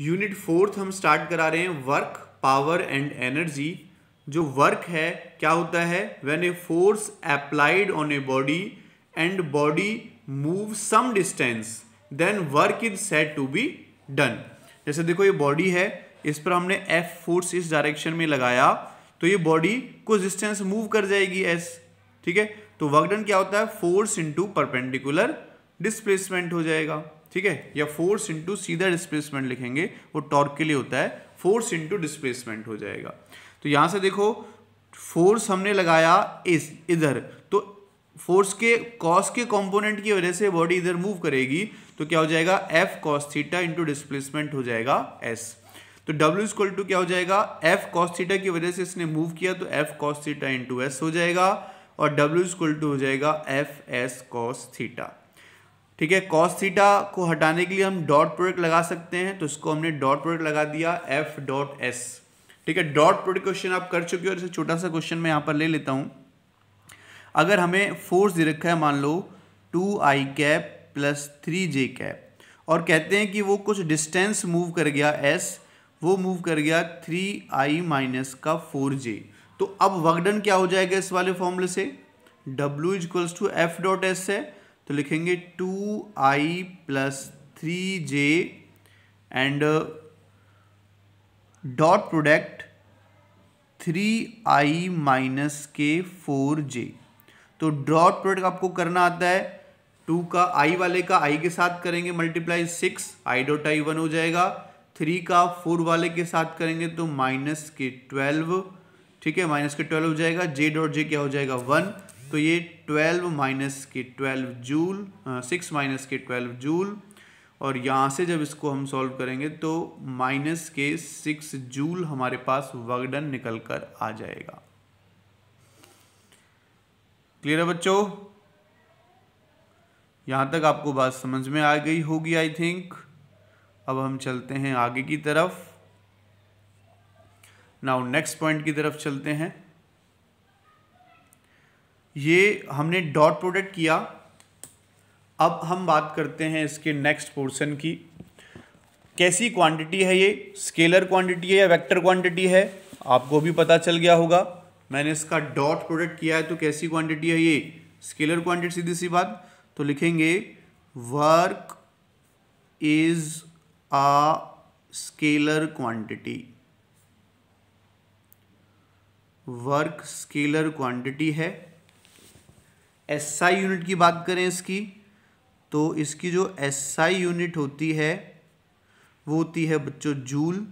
unit fourth हम start करा रहे हैं वर्क पावर एंड एनर्जी जो वर्क है क्या होता है when a force applied on a body and body move some distance then work is said to be done जैसे देखो ये बॉडी है इस पर हमने एफ फोर्स इस डायरेक्शन में लगाया तो ये बॉडी कुछ डिस्टेंस मूव कर जाएगी एस ठीक है तो वर्क डन क्या होता है फोर्स इनटू परपेंडिकुलर डिस्प्लेसमेंट हो जाएगा ठीक है या फोर्स इंटू सीधा डिस्प्लेसमेंट लिखेंगे वो टॉर्क के लिए होता है फोर्स इंटू डिस्प्लेसमेंट हो जाएगा तो यहां से देखो फोर्स हमने लगाया इस इधर तो फोर्स के कॉस के कंपोनेंट की वजह से बॉडी इधर मूव करेगी तो क्या हो जाएगा F cos theta into displacement हो जाएगा एस तो डब्ल्यू इज टू क्या हो जाएगा एफ कॉस थीटा की वजह से इसने मूव किया तो F cos theta into S हो जाएगा और डब्ल्यू इज टू हो जाएगा एफ एस कॉस थीटा ठीक है कॉस थीटा को हटाने के लिए हम डॉट प्रोडक्ट लगा सकते हैं तो इसको हमने डॉट प्रोडक्ट लगा दिया एफ डॉट एस ठीक है डॉट प्रोडक्ट क्वेश्चन आप कर चुके हो और इसे छोटा सा क्वेश्चन मैं यहाँ पर ले लेता हूँ अगर हमें फोर्स दे रखा है मान लो two I cap plus three J cap और कहते हैं कि वो कुछ डिस्टेंस मूव कर गया एस वो मूव कर गया थ्री आई माइनस का फोर जे तो अब वर्कडन क्या हो जाएगा इस वाले फॉर्मूले से W is equals to F dot S है तो लिखेंगे two I plus three J and uh, dot product three I minus के फोर जे तो डॉट प्रोडक्ट आपको करना आता है टू का आई वाले का आई के साथ करेंगे multiply six I dot I one हो जाएगा थ्री का फोर वाले के साथ करेंगे तो माइनस के ट्वेल्व ठीक है माइनस के ट्वेल्व हो जाएगा जे डॉट जे क्या हो जाएगा वन तो ये ट्वेल्व माइनस के ट्वेल्व जूल सिक्स माइनस के ट्वेल्व जूल और यहाँ से जब इसको हम सॉल्व करेंगे तो माइनस के सिक्स जूल हमारे पास वगडन निकल कर आ जाएगा क्लियर है बच्चों यहाँ तक आपको बात समझ में आ गई होगी आई थिंक अब हम चलते हैं आगे की तरफ नाउ नेक्स्ट पॉइंट की तरफ चलते हैं ये हमने डॉट प्रोडक्ट किया अब हम बात करते हैं इसके नेक्स्ट पोर्शन की कैसी क्वांटिटी है ये स्केलर क्वांटिटी है या वेक्टर क्वांटिटी है आपको भी पता चल गया होगा मैंने इसका डॉट प्रोडक्ट किया है तो कैसी क्वांटिटी है ये स्केलर क्वांटिटी सीधी सी बात तो लिखेंगे work is a scalar quantity work scalar quantity है एसआई यूनिट की बात करें इसकी तो इसकी जो एसआई यूनिट होती है वो होती है बच्चों जूल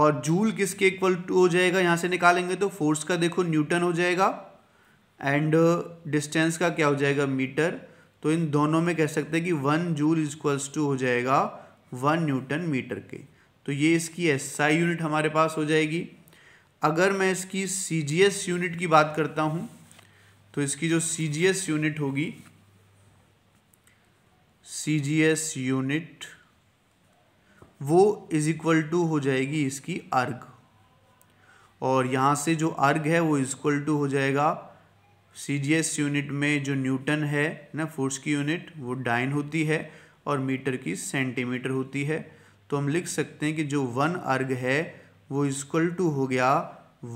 और जूल किसके इक्वल टू हो जाएगा यहाँ से निकालेंगे तो फोर्स का देखो न्यूटन हो जाएगा एंड डिस्टेंस uh, का क्या हो जाएगा मीटर तो इन दोनों में कह सकते हैं कि वन जूल इक्वल्स टू हो जाएगा वन न्यूटन मीटर के तो ये इसकी एसआई यूनिट हमारे पास हो जाएगी अगर मैं इसकी सी यूनिट की बात करता हूँ तो इसकी जो सी यूनिट होगी सी यूनिट वो इज इक्वल टू हो जाएगी इसकी अर्घ और यहाँ से जो अर्घ है वो इक्वल टू हो जाएगा सी यूनिट में जो न्यूटन है ना फोर्स की यूनिट वो डाइन होती है और मीटर की सेंटीमीटर होती है तो हम लिख सकते हैं कि जो वन अर्घ है वो इजक्ल टू हो गया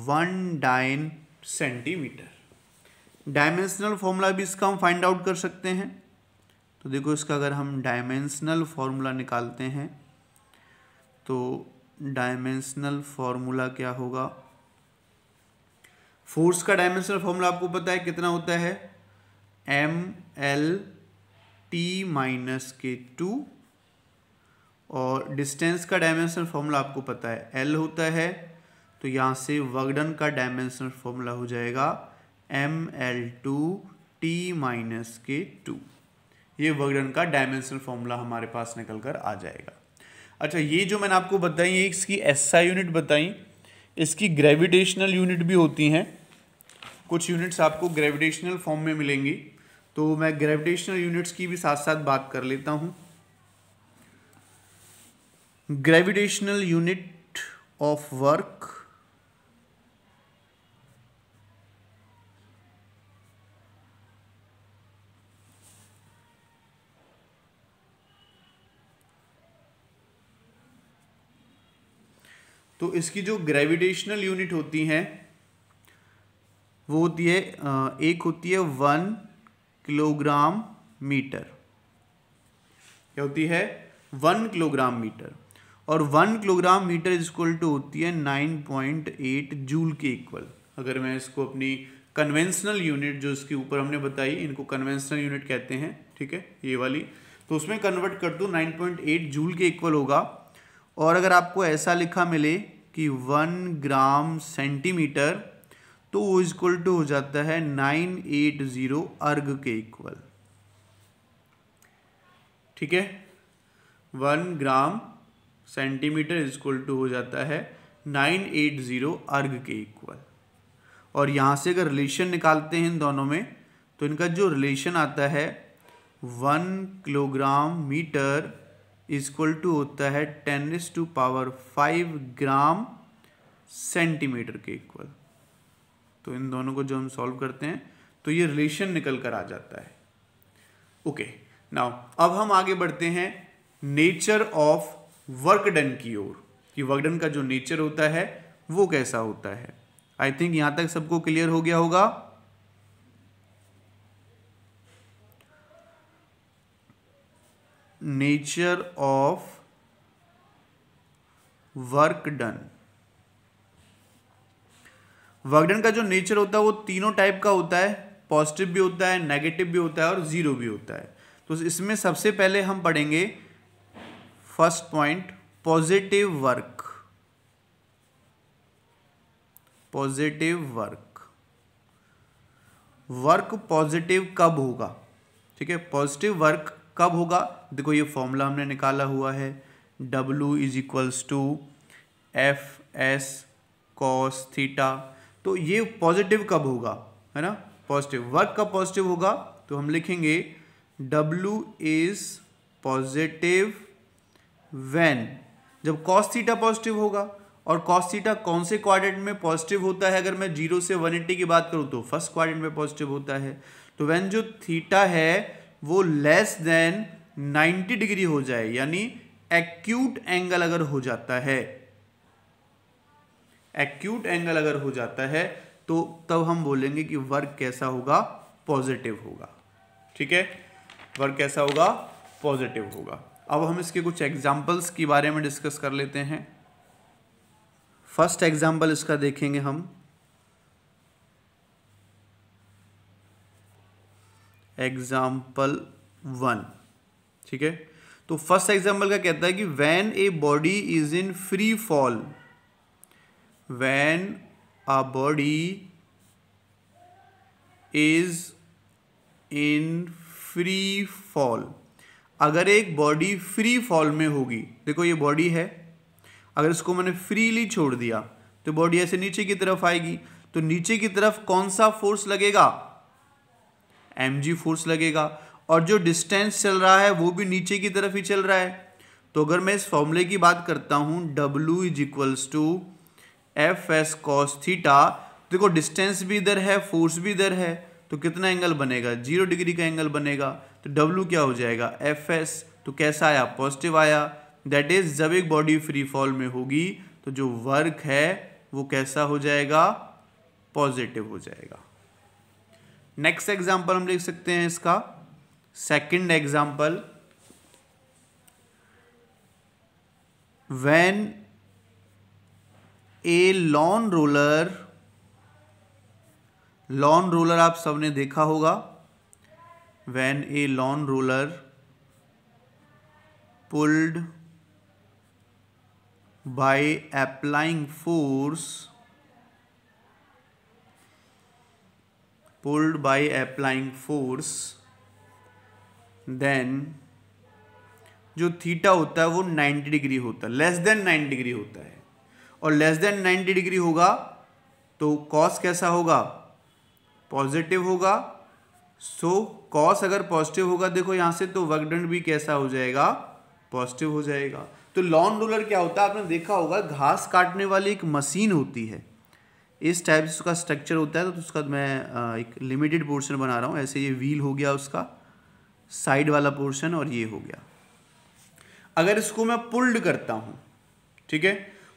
one dyne centimetre dimensional formula भी इसका हम फाइंड आउट कर सकते हैं तो देखो इसका अगर हम डायमेंशनल फॉर्मूला निकालते हैं तो डायमेंशनल फॉर्मूला क्या होगा फोर्स का डायमेंशनल फॉर्मूला आपको पता है कितना होता है एम एल टी माइनस के टू और डिस्टेंस का डायमेंशन फॉर्मूला आपको पता है एल होता है तो यहाँ से वगडन का डायमेंशन फॉर्मूला हो जाएगा M L two T minus के टू ये वगडन का डायमेंशन फॉर्मूला हमारे पास निकल कर आ जाएगा अच्छा ये जो मैंने आपको बताई ये इसकी एस यूनिट बताई इसकी ग्रेविटेशनल यूनिट भी होती हैं कुछ यूनिट्स आपको ग्रेविटेशनल फॉर्म में मिलेंगी तो मैं ग्रेविटेशनल यूनिट्स की भी साथ साथ बात कर लेता हूँ ग्रेविटेशनल यूनिट ऑफ वर्क तो इसकी जो ग्रेविटेशनल यूनिट होती है वो होती है एक होती है वन किलोग्राम मीटर क्या होती है वन किलोग्राम मीटर और one kilogram metre equal to होती है नाइन पॉइंट एट जूल के इक्वल अगर मैं इसको अपनी कन्वेंशनल यूनिट जो इसके ऊपर हमने बताई इनको कन्वेंशनल यूनिट कहते हैं ठीक है ये वाली तो उसमें कन्वर्ट कर दूँ एट जूल के इक्वल होगा और अगर आपको ऐसा लिखा मिले कि वन ग्राम सेंटीमीटर तो वो इक्वल टू हो जाता है नाइन एट ज़ीरो अर्ग के इक्वल ठीक है one gram centimetre is equal to हो जाता है नाइन एट ज़ीरो अर्घ के इक्वल और यहाँ से अगर रिलेशन निकालते हैं इन दोनों में तो इनका जो रिलेशन आता है one kilogram metre is equal to होता है ten is to power five gram centimetre के इक्वल तो इन दोनों को जो हम सॉल्व करते हैं तो ये रिलेशन निकल कर आ जाता है ओके okay, नाउ अब हम आगे बढ़ते हैं नेचर ऑफ वर्क डन की ओर कि वर्क डन का जो नेचर होता है वो कैसा होता है आई थिंक यहां तक सबको क्लियर हो गया होगा nature of work done work done का जो नेचर होता है वो तीनों टाइप का होता है पॉजिटिव भी होता है नेगेटिव भी होता है और जीरो भी होता है तो इसमें सबसे पहले हम पढ़ेंगे first point positive work positive work work positive कब होगा ठीक है पॉजिटिव वर्क कब होगा देखो ये फॉर्मूला हमने निकाला हुआ है W is equals to F S cos theta तो ये पॉजिटिव कब होगा है ना पॉजिटिव वर्क कब पॉजिटिव होगा तो हम लिखेंगे W इज पॉजिटिव वैन जब कॉस थीटा पॉजिटिव होगा और कॉस थीटा कौन से क्वाड्रेंट में पॉजिटिव होता है अगर मैं जीरो से वन एट्टी की बात करूँ तो फर्स्ट क्वाड्रेंट में पॉजिटिव होता है तो वैन जो थीटा है वो लेस देन नाइन्टी डिग्री हो जाए यानी एक्यूट एंगल अगर हो जाता है एक्यूट एंगल अगर हो जाता है तो तब हम बोलेंगे कि वर्क कैसा होगा पॉजिटिव होगा ठीक है वर्क कैसा होगा पॉजिटिव होगा अब हम इसके कुछ एग्जाम्पल्स के बारे में डिस्कस कर लेते हैं फर्स्ट एग्जाम्पल इसका देखेंगे हम एग्जाम्पल वन ठीक है तो फर्स्ट एग्जाम्पल का कहता है कि when a body is in free fall when a body is in free fall अगर एक बॉडी फ्री फॉल में होगी देखो ये बॉडी है अगर इसको मैंने फ्रीली छोड़ दिया तो बॉडी ऐसे नीचे की तरफ आएगी तो नीचे की तरफ कौन सा फोर्स लगेगा एम जी फोर्स लगेगा और जो डिस्टेंस चल रहा है वो भी नीचे की तरफ ही चल रहा है तो अगर मैं इस फॉर्मूले की बात करता हूं W is equals to F S cos theta देखो डिस्टेंस भी इधर है फोर्स भी इधर है तो कितना एंगल बनेगा जीरो डिग्री का एंगल बनेगा तो डब्ल्यू क्या हो जाएगा एफ एस तो कैसा आया पॉजिटिव आया दैट इज जब एक बॉडी फ्री फॉल में होगी तो जो वर्क है वो कैसा हो जाएगा पॉजिटिव हो जाएगा नेक्स्ट एग्जाम्पल हम देख सकते हैं इसका second example when a lawn roller lawn roller आप सबने देखा होगा when a lawn roller pulled by applying force pulled by applying force then जो थीटा होता है वो 90 डिग्री होता है लेस देन 90 डिग्री होता है और लेस देन 90 डिग्री होगा तो कॉस कैसा होगा पॉजिटिव होगा सो so, कॉस अगर पॉजिटिव होगा देखो यहाँ से तो वर्कडंड भी कैसा हो जाएगा पॉजिटिव हो जाएगा तो लॉन रोलर क्या होता है आपने देखा होगा घास काटने वाली एक मशीन होती है इस टाइप से उसका स्ट्रक्चर होता है तो उसका मैं एक लिमिटेड पोर्शन बना रहा हूँ ऐसे ये व्हील हो गया उसका साइड वाला पोर्शन और ये हो गया अगर इसको मैं पुल्ड करता हूँ ठीक है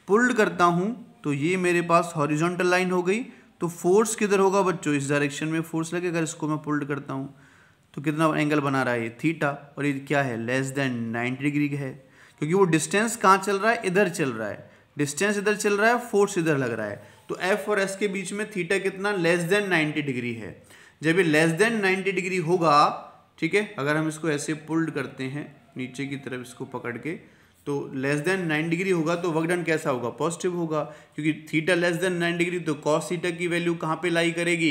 पुल्ड करता हूँ तो ये मेरे पास हॉरिजॉन्टल लाइन हो गई तो फोर्स किधर होगा बच्चों इस डायरेक्शन में फोर्स लगे अगर इसको मैं पुल्ड करता हूँ तो कितना एंगल बना रहा है ये थीटा और ये क्या है लेस देन नाइन्टी डिग्री है क्योंकि वो डिस्टेंस कहाँ चल रहा है इधर चल रहा है डिस्टेंस इधर चल रहा है फोर्स इधर लग रहा है तो एफ और एस के बीच में थीटा कितना लेस देन नाइन्टी डिग्री है जब ये लेस देन नाइन्टी डिग्री होगा ठीक है अगर हम इसको ऐसे पुल्ड करते हैं नीचे की तरफ इसको पकड़ के तो लेस देन नाइन डिग्री होगा तो वर्क डन कैसा होगा पॉजिटिव होगा क्योंकि theta less than nine degree तो कॉस थीटा की वैल्यू कहाँ पे लाई करेगी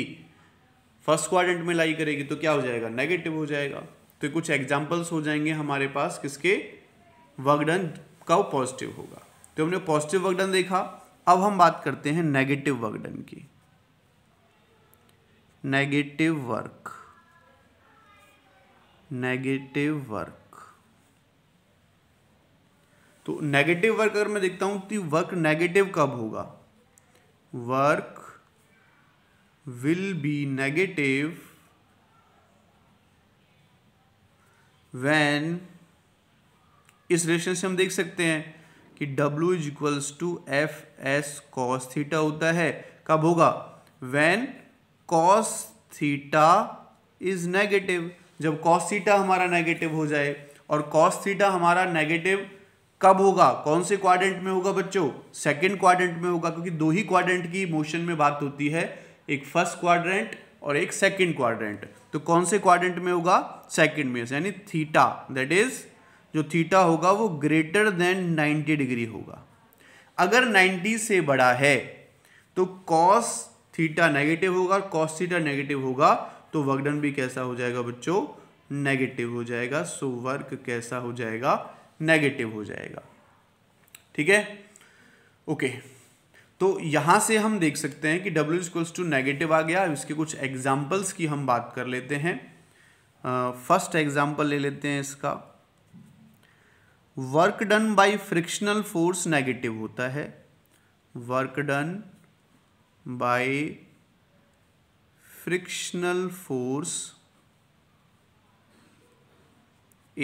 फर्स्ट क्वाड्रेंट में लाई करेगी तो क्या हो जाएगा नेगेटिव हो जाएगा तो कुछ एग्जांपल्स हो जाएंगे हमारे पास किसके वर्क डन का पॉजिटिव होगा तो हमने पॉजिटिव वर्क डन देखा अब हम बात करते हैं नेगेटिव वर्क डन की नेगेटिव वर्क नेगेटिव वर्क तो नेगेटिव वर्क अगर मैं देखता हूं तो वर्क नेगेटिव कब होगा work will be negative when इस रिलेशन से हम देख सकते हैं कि W is equals to F S cos theta होता है कब होगा when cos theta is negative जब कॉस थीटा हमारा नेगेटिव हो जाए और कॉस थीटा हमारा नेगेटिव कब होगा कौन से क्वाड्रेंट में होगा बच्चों सेकंड क्वाड्रेंट में होगा क्योंकि दो ही क्वाड्रेंट की मोशन में बात होती है एक फर्स्ट क्वाड्रेंट और एक सेकंड क्वाड्रेंट तो कौन से क्वाड्रेंट में होगा सेकंड में यानी थीटा दैट इज जो थीटा होगा वो ग्रेटर देन 90 डिग्री होगा अगर 90 से बड़ा है तो कॉस थीटा नेगेटिव होगा और कॉस थीटा नेगेटिव होगा तो वर्कडन भी कैसा हो जाएगा बच्चों नेगेटिव हो जाएगा सो वर्क कैसा हो जाएगा नेगेटिव हो जाएगा ठीक है ओके तो यहां से हम देख सकते हैं कि डब्ल्यू इजक्वल्स टू नेगेटिव आ गया इसके कुछ एग्जाम्पल्स की हम बात कर लेते हैं फर्स्ट एग्जाम्पल ले लेते हैं इसका work done by frictional force negative होता है work done by frictional force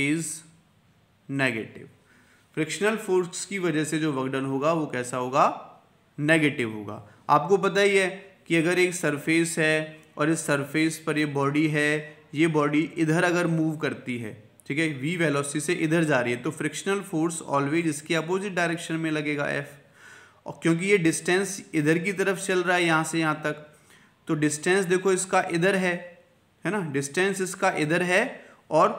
is negative frictional force की वजह से जो वर्कडन होगा वो कैसा होगा नेगेटिव होगा आपको पता ही है कि अगर एक सरफेस है और इस सरफेस पर ये बॉडी है ये बॉडी इधर अगर मूव करती है ठीक है वी वेलोसिटी से इधर जा रही है तो फ्रिक्शनल फोर्स ऑलवेज इसके अपोजिट डायरेक्शन में लगेगा एफ और क्योंकि ये डिस्टेंस इधर की तरफ चल रहा है यहाँ से यहाँ तक तो डिस्टेंस देखो इसका इधर है है ना डिस्टेंस इसका इधर है और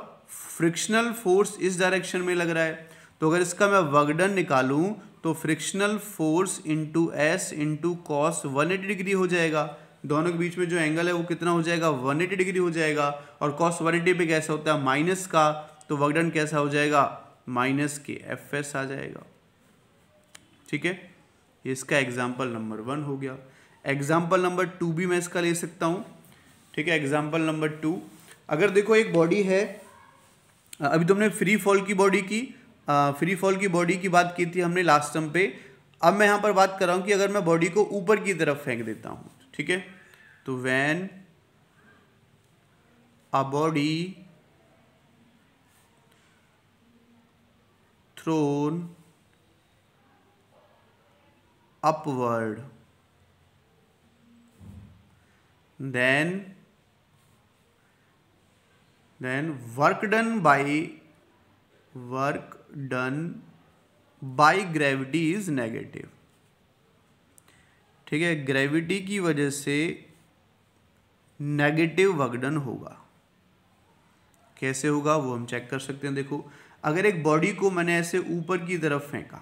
फ्रिक्शनल फोर्स इस डायरेक्शन में लग रहा है तो अगर इसका मैं वर्कडन निकालूं तो frictional force into S into cos one eighty degree हो जाएगा दोनों के बीच में जो एंगल है वो कितना हो जाएगा वन एटी डिग्री हो जाएगा और कॉस वन एटी पे कैसा होता है माइनस का तो वर्कडन कैसा हो जाएगा माइनस के एफ एस आ जाएगा ठीक है इसका एग्जाम्पल नंबर वन हो गया एग्जाम्पल नंबर टू भी मैं इसका ले सकता हूँ ठीक है एग्जाम्पल नंबर टू अगर देखो एक बॉडी है अभी तो हमने फ्री फॉल की बॉडी की फ्री फॉल की बॉडी की बात की थी हमने लास्ट टर्म पे अब मैं यहाँ पर बात कर रहा हूँ कि अगर मैं बॉडी को ऊपर की तरफ फेंक देता हूँ ठीक है तो when a body thrown upward then then work done by work done by gravity is negative ठीक है ग्रेविटी की वजह से नेगेटिव वर्कडन होगा कैसे होगा वो हम चेक कर सकते हैं देखो अगर एक बॉडी को मैंने ऐसे ऊपर की तरफ फेंका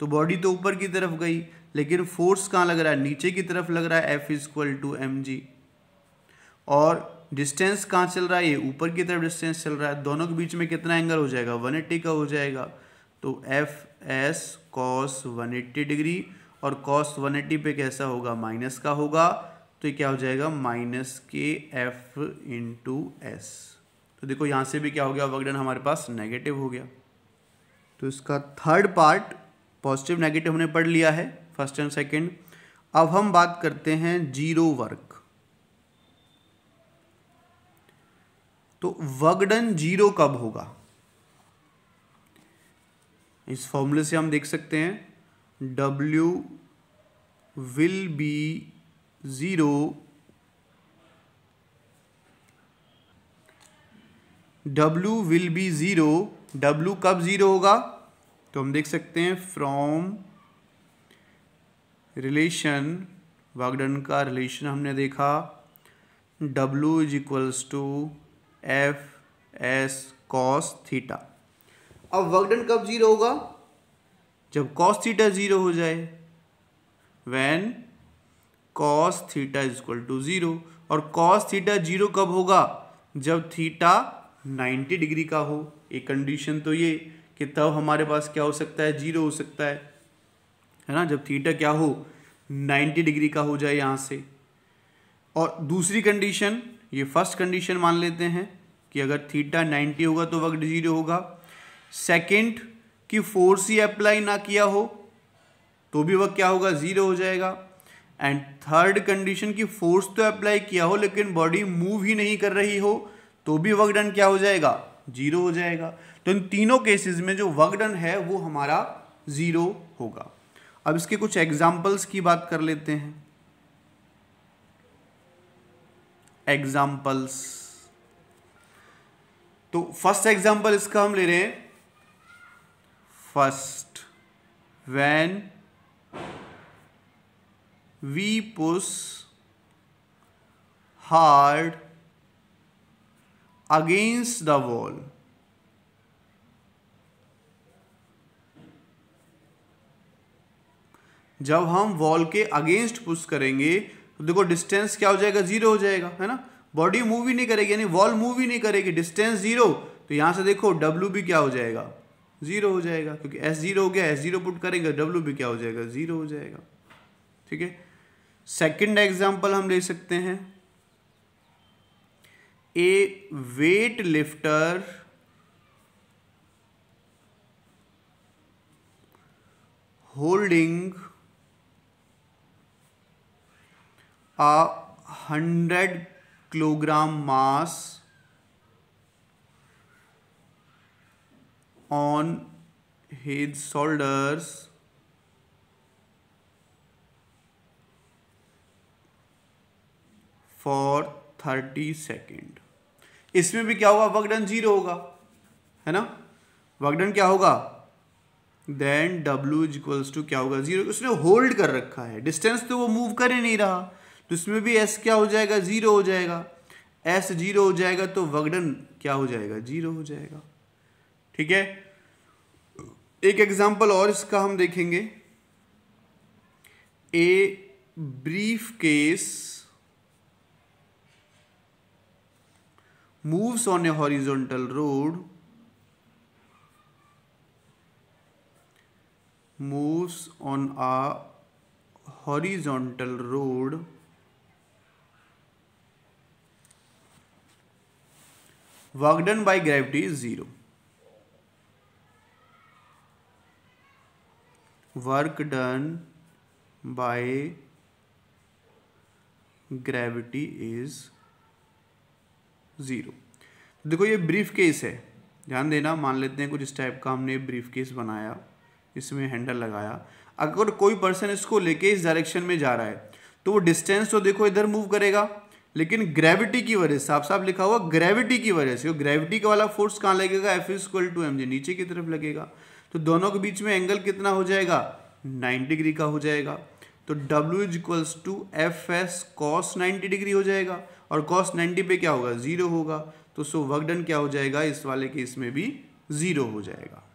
तो बॉडी तो ऊपर की तरफ गई लेकिन फोर्स कहाँ लग रहा है नीचे की तरफ लग रहा है F is equal to M G और डिस्टेंस कहाँ चल रहा है ये ऊपर की तरफ डिस्टेंस चल रहा है दोनों के बीच में कितना एंगल हो जाएगा 180 का हो जाएगा तो F S cos eighty degree और कॉस 180 पे कैसा होगा माइनस का होगा तो ये क्या हो जाएगा माइनस के एफ इंटू एस तो देखो यहाँ से भी क्या हो गया वर्कडन हमारे पास नेगेटिव हो गया तो इसका थर्ड पार्ट पॉजिटिव नेगेटिव हमने पढ़ लिया है फर्स्ट एंड सेकेंड अब हम बात करते हैं जीरो वर्क तो वगडन जीरो कब होगा इस फॉर्मूले से हम देख सकते हैं W will be zero W will be zero W कब ज़ीरो होगा तो हम देख सकते हैं फ्रॉम रिलेशन वागडन का रिलेशन हमने देखा W is equals to F S cos theta अब वर्क डन कब जीरो होगा जब कॉस थीटा जीरो हो जाए when cos theta is equal to zero और कॉस थीटा जीरो कब होगा जब थीटा 90 डिग्री का हो एक कंडीशन तो ये कि तब हमारे पास क्या हो सकता है जीरो हो सकता है है ना जब थीटा क्या हो 90 डिग्री का हो जाए यहाँ से और दूसरी कंडीशन ये फर्स्ट कंडीशन मान लेते हैं कि अगर थीटा 90 होगा तो वक्त जीरो होगा सेकंड कि फोर्स ही अप्लाई ना किया हो तो भी वक्त क्या होगा ज़ीरो हो जाएगा एंड थर्ड कंडीशन कि फोर्स तो अप्लाई किया हो लेकिन बॉडी मूव ही नहीं कर रही हो तो भी वर्क डन क्या हो जाएगा ज़ीरो हो जाएगा तो इन तीनों केसेस में जो वर्क डन है वो हमारा ज़ीरो होगा अब इसके कुछ एग्जाम्पल्स की बात कर लेते हैं एग्जाम्पल्स तो फर्स्ट एग्जाम्पल इसका हम ले रहे हैं first when we push hard against the wall जब हम वॉल के अगेंस्ट पुश करेंगे तो देखो डिस्टेंस क्या हो जाएगा जीरो हो जाएगा है ना बॉडी मूव ही नहीं करेगी यानी वॉल मूव ही नहीं करेगी डिस्टेंस जीरो तो यहां से देखो डब्ल्यू भी क्या हो जाएगा जीरो हो जाएगा क्योंकि एस जीरो हो गया एस जीरो पुट करेंगे डब्ल्यू भी क्या हो जाएगा जीरो हो जाएगा ठीक है सेकेंड एग्जाम्पल हम ले सकते हैं a weight lifter holding a hundred kilogram mass on his shoulders for thirty second इसमें भी क्या होगा वर्कडन जीरो होगा है ना वर्कडन क्या होगा then W is equals to क्या होगा जीरो उसने होल्ड कर रखा है डिस्टेंस तो वो मूव कर ही नहीं रहा तो इसमें भी एस क्या हो जाएगा ज़ीरो हो जाएगा एस जीरो हो जाएगा तो वगडन क्या हो जाएगा जीरो हो जाएगा ठीक है एक एग्जाम्पल और इसका हम देखेंगे a briefcase moves on a horizontal road moves on a horizontal road work done by gravity is zero work done by gravity is zero तो देखो ये ब्रीफ केस है ध्यान देना मान लेते हैं कुछ इस टाइप का हमने ब्रीफ केस बनाया इसमें हैंडल लगाया अगर कोई पर्सन इसको लेके इस डायरेक्शन में जा रहा है तो वो डिस्टेंस तो देखो इधर मूव करेगा लेकिन ग्रेविटी की वजह से साफ साफ लिखा हुआ ग्रेविटी की वजह से ग्रेविटी का वाला फोर्स कहाँ लगेगा F is equal to M G नीचे की तरफ लगेगा तो दोनों के बीच में एंगल कितना हो जाएगा 90 डिग्री का हो जाएगा तो W is equals to F S cos ninety degree हो जाएगा और कॉस 90 पे क्या होगा ज़ीरो होगा तो सो वर्क डन क्या हो जाएगा इस वाले केस में भी ज़ीरो हो जाएगा